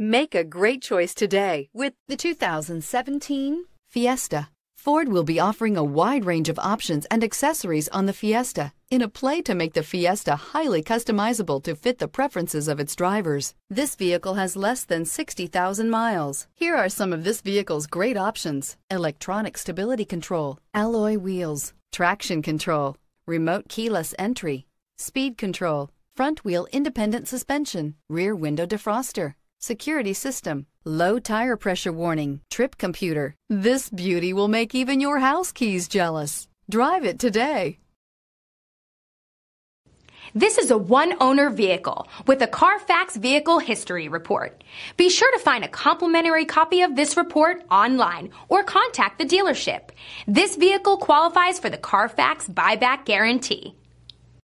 Make a great choice today with the 2017 Fiesta. Ford will be offering a wide range of options and accessories on the Fiesta in a play to make the Fiesta highly customizable to fit the preferences of its drivers. This vehicle has less than 60,000 miles. Here are some of this vehicle's great options. Electronic stability control, alloy wheels, traction control, remote keyless entry, speed control, front wheel independent suspension, rear window defroster, security system, low tire pressure warning, trip computer. This beauty will make even your house keys jealous. Drive it today. This is a one-owner vehicle with a Carfax Vehicle History Report. Be sure to find a complimentary copy of this report online or contact the dealership. This vehicle qualifies for the Carfax Buyback Guarantee.